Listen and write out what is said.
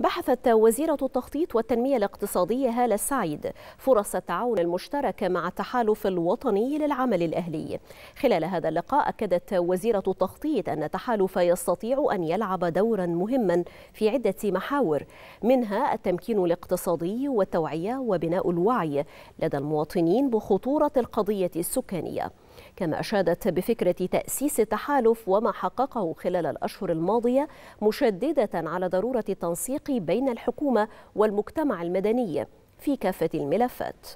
بحثت وزيرة التخطيط والتنمية الاقتصادية هالة السعيد فرص التعاون المشترك مع التحالف الوطني للعمل الأهلي خلال هذا اللقاء أكدت وزيرة التخطيط أن التحالف يستطيع أن يلعب دورا مهما في عدة محاور منها التمكين الاقتصادي والتوعية وبناء الوعي لدى المواطنين بخطورة القضية السكانية كما أشادت بفكرة تأسيس تحالف وما حققه خلال الأشهر الماضية مشددة على ضرورة التنسيق بين الحكومة والمجتمع المدني في كافة الملفات